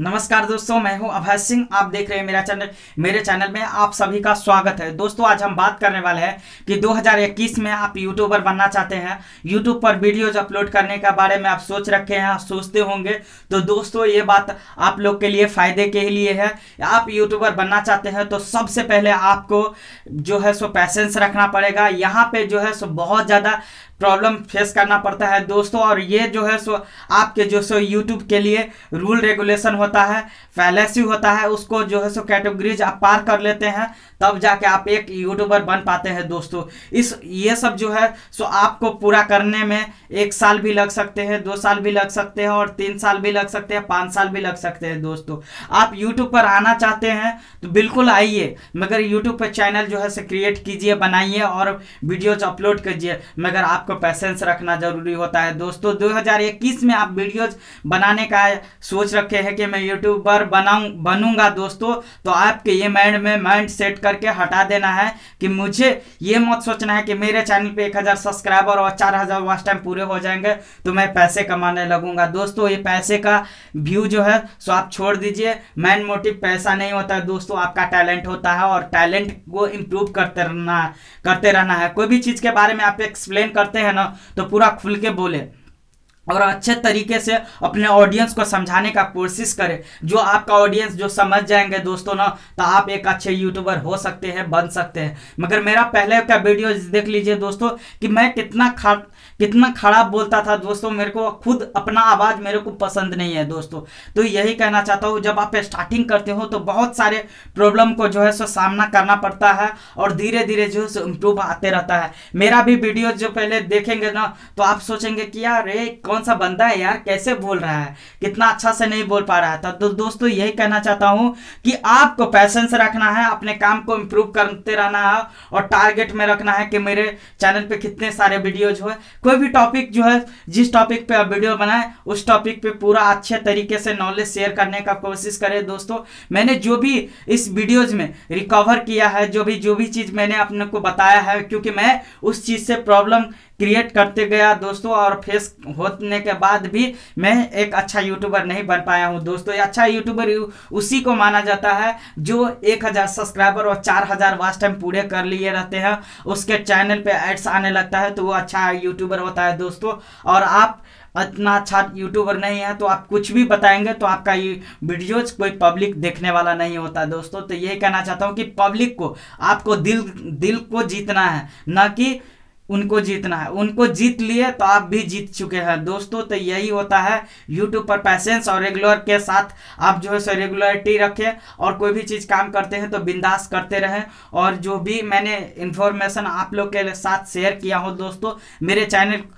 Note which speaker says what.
Speaker 1: नमस्कार दोस्तों मैं हूं अभय सिंह आप देख रहे हैं मेरा चैनल मेरे चैनल में आप सभी का स्वागत है दोस्तों आज हम बात करने वाले हैं कि 2021 में आप यूट्यूबर बनना चाहते हैं यूट्यूब पर वीडियोज अपलोड करने के बारे में आप सोच रखे हैं सोचते होंगे तो दोस्तों ये बात आप लोग के लिए फायदे के लिए है आप यूट्यूबर बनना चाहते हैं तो सबसे पहले आपको जो है सो पैसेंस रखना पड़ेगा यहाँ पे जो है सो बहुत ज़्यादा प्रॉब्लम फेस करना पड़ता है दोस्तों और ये जो है सो आपके जो सो यूट्यूब के लिए रूल रेगुलेशन होता है फैलेसी होता है उसको जो है सो कैटेगरीज आप पार कर लेते हैं तब जाके आप एक यूट्यूबर बन पाते हैं दोस्तों इस ये सब जो है सो आपको पूरा करने में एक साल भी लग सकते हैं दो साल भी लग सकते हैं और तीन साल भी लग सकते हैं पाँच साल भी लग सकते हैं दोस्तों आप यूट्यूब पर आना चाहते हैं तो बिल्कुल आइए मगर यूट्यूब पर चैनल जो है सो क्रिएट कीजिए बनाइए और वीडियोज अपलोड कीजिए मगर आपको पैसेंस रखना जरूरी होता है दोस्तों दो में आप वीडियोज बनाने का सोच रखे हैं कि मैं मैं यूट्यूबर बनाऊ बनूंगा दोस्तों तो आपके ये माइंड में माइंड सेट करके हटा देना है कि मुझे ये मत सोचना है कि मेरे चैनल पे एक हज़ार सब्सक्राइबर और चार हज़ार वास्ट टाइम पूरे हो जाएंगे तो मैं पैसे कमाने लगूंगा दोस्तों ये पैसे का व्यू जो है सो आप छोड़ दीजिए मेन मोटिव पैसा नहीं होता दोस्तों आपका टैलेंट होता है और टैलेंट को इम्प्रूव करते रहना करते रहना है कोई भी चीज़ के बारे में आप एक्सप्लेन करते हैं ना तो पूरा खुल के बोले और अच्छे तरीके से अपने ऑडियंस को समझाने का कोशिश करें जो आपका ऑडियंस जो समझ जाएंगे दोस्तों ना तो आप एक अच्छे यूट्यूबर हो सकते हैं बन सकते हैं मगर मेरा पहले का वीडियो देख लीजिए दोस्तों कि मैं कितना खा कितना खराब बोलता था दोस्तों मेरे को खुद अपना आवाज़ मेरे को पसंद नहीं है दोस्तों तो यही कहना चाहता हूँ जब आप स्टार्टिंग करते हो तो बहुत सारे प्रॉब्लम को जो है सो सामना करना पड़ता है और धीरे धीरे जो है सो इम्प्रूव आते रहता है मेरा भी वीडियो जो पहले देखेंगे ना तो आप सोचेंगे कि यार कौन कौन सा बंदा है यार कैसे बोल रहा है कितना अच्छा से नहीं बोल पा रहा है तो दोस्तों यही कहना चाहता हूँ कि आपको पैसेंस रखना है अपने काम को इम्प्रूव करते रहना है और टारगेट में रखना है कि मेरे चैनल पर कितने सारे वीडियोज हो कोई भी टॉपिक जो है जिस टॉपिक पर आप वीडियो बनाए उस टॉपिक पर पूरा अच्छे तरीके से नॉलेज शेयर करने का कोशिश करें दोस्तों मैंने जो भी इस वीडियोज में रिकवर किया है जो भी जो भी चीज़ मैंने अपने को बताया है क्योंकि मैं उस चीज़ से प्रॉब्लम क्रिएट करते गया दोस्तों और फेस हो होने के बाद भी मैं एक अच्छा यूट्यूबर नहीं बन पाया हूँ दोस्तों अच्छा यूट्यूबर उसी को माना जाता है जो एक हजार सब्सक्राइबर और चार हजार वास्ट टाइम पूरे कर लिए रहते हैं उसके चैनल पे एड्स आने लगता है तो वो अच्छा यूट्यूबर होता है दोस्तों और आप इतना अच्छा यूट्यूबर नहीं है तो आप कुछ भी बताएंगे तो आपका ये वीडियोज कोई पब्लिक देखने वाला नहीं होता दोस्तों तो यही कहना चाहता हूँ कि पब्लिक को आपको दिल दिल को जीतना है ना कि उनको जीतना है उनको जीत लिए तो आप भी जीत चुके हैं दोस्तों तो यही होता है यूट्यूब पर पैसेंस और रेगुलर के साथ आप जो है सो रेगुलरिटी रखें और कोई भी चीज़ काम करते हैं तो बिंदास करते रहें और जो भी मैंने इन्फॉर्मेशन आप लोग के साथ शेयर किया हो दोस्तों मेरे चैनल